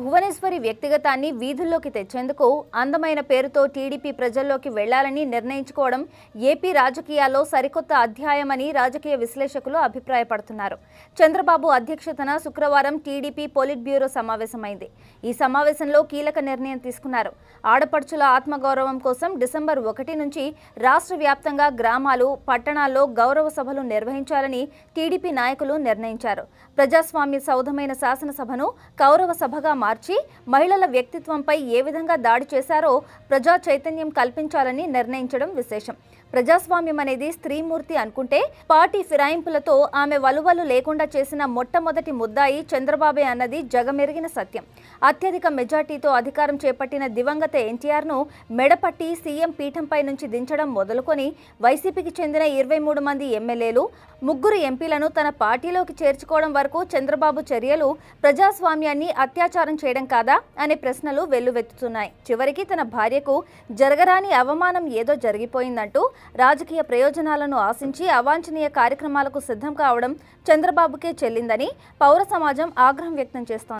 భువనేశ్వరి వ్యక్తిగతాన్ని వీధుల్లోకి తెచ్చేందుకు అందమైన పేరుతో టీడీపీ ప్రజల్లోకి వెళ్లాలని నిర్ణయించుకోవడం ఏపీ రాజకీయాల్లో సరికొత్త అధ్యాయమని రాజకీయ విశ్లేషకులు అభిప్రాయపడుతున్నారు చంద్రబాబు అధ్యక్షతన శుక్రవారం టీడీపీ పోలిట్ బ్యూరో సమావేశమైంది ఈ సమావేశంలో కీలక నిర్ణయం తీసుకున్నారు ఆడపడుచుల ఆత్మగౌరవం కోసం డిసెంబర్ ఒకటి నుంచి రాష్ట్ర వ్యాప్తంగా గ్రామాలు పట్టణాల్లో గౌరవ సభలు నిర్వహించాలని టీడీపీ నాయకులు నిర్ణయించారు ప్రజాస్వామ్య సౌధమైన శాసనసభను కౌరవ సభగా మార్చి మహిళల వ్యక్తిత్వంపై ఏ విధంగా దాడి చేశారో ప్రజా చైతన్యం కల్పించాలని నిర్ణయించడం విశేషం ప్రజాస్వామ్యం అనేది స్త్రీమూర్తి అనుకుంటే పార్టీ ఫిరాయింపులతో ఆమె వలువలు లేకుండా చేసిన మొట్టమొదటి ముద్దాయి చంద్రబాబే అన్నది జగమెరిగిన సత్యం అత్యధిక మెజార్టీతో అధికారం చేపట్టిన దివంగత ఎన్టీఆర్ను మెడపట్టి సీఎం పీఠంపై నుంచి దించడం మొదలుకొని వైసీపీకి చెందిన ఇరవై మూడు మంది ఎమ్మెల్యేలు ముగ్గురు ఎంపీలను తన పార్టీలోకి చేర్చుకోవడం వరకు చంద్రబాబు చర్యలు ప్రజాస్వామ్యాన్ని అత్యాచారం అవమానం చేయడం కాదా అనే ప్రశ్నలు వెల్లువెత్తుతున్నాయి చివరికి తన భార్యకు జరగరాని అవమానం ఏదో జరిగిపోయిందంటూ రాజకీయ ప్రయోజనాలను ఆశించి అవాంఛనీయ కార్యక్రమాలకు సిద్ధం కావడం చంద్రబాబుకే చెల్లిందని పౌర సమాజం ఆగ్రహం వ్యక్తం చేస్తోంది